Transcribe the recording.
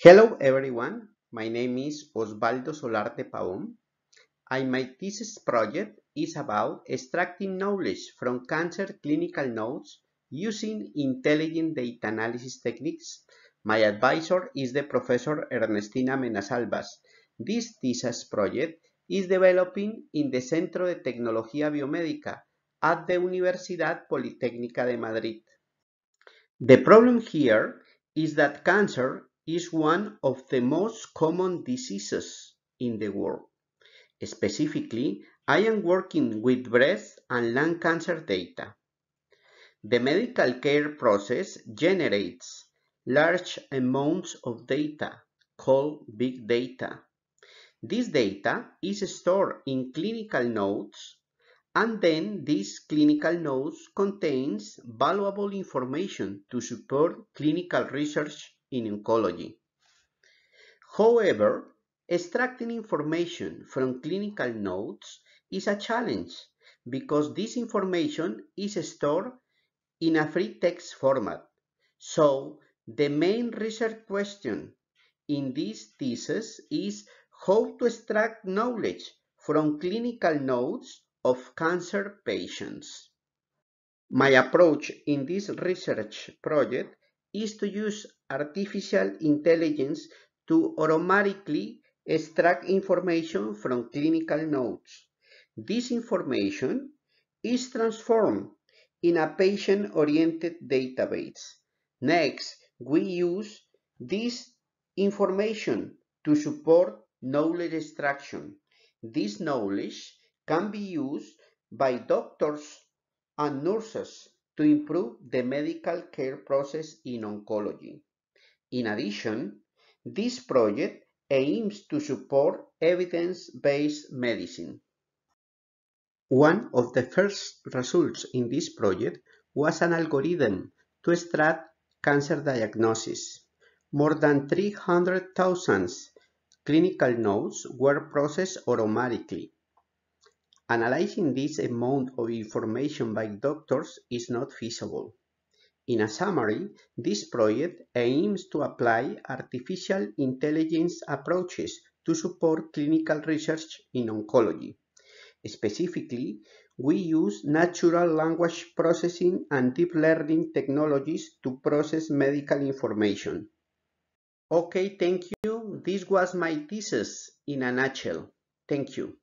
Hello everyone, my name is Osvaldo Solarte Pavón and my thesis project is about extracting knowledge from cancer clinical notes using intelligent data analysis techniques. My advisor is the Professor Ernestina Menasalvas. This thesis project is developing in the Centro de Tecnología Biomédica at the Universidad Politécnica de Madrid. The problem here is that cancer is one of the most common diseases in the world. Specifically, I am working with breast and lung cancer data. The medical care process generates large amounts of data called big data. This data is stored in clinical notes and then these clinical notes contains valuable information to support clinical research in oncology. However, extracting information from clinical notes is a challenge because this information is stored in a free text format. So, the main research question in this thesis is how to extract knowledge from clinical notes of cancer patients. My approach in this research project is to use artificial intelligence to automatically extract information from clinical notes. This information is transformed in a patient-oriented database. Next, we use this information to support knowledge extraction. This knowledge can be used by doctors and nurses to improve the medical care process in oncology. In addition, this project aims to support evidence-based medicine. One of the first results in this project was an algorithm to extract cancer diagnosis. More than 300,000 clinical notes were processed automatically Analyzing this amount of information by doctors is not feasible. In a summary, this project aims to apply artificial intelligence approaches to support clinical research in oncology. Specifically, we use natural language processing and deep learning technologies to process medical information. Okay, thank you. This was my thesis in a nutshell. Thank you.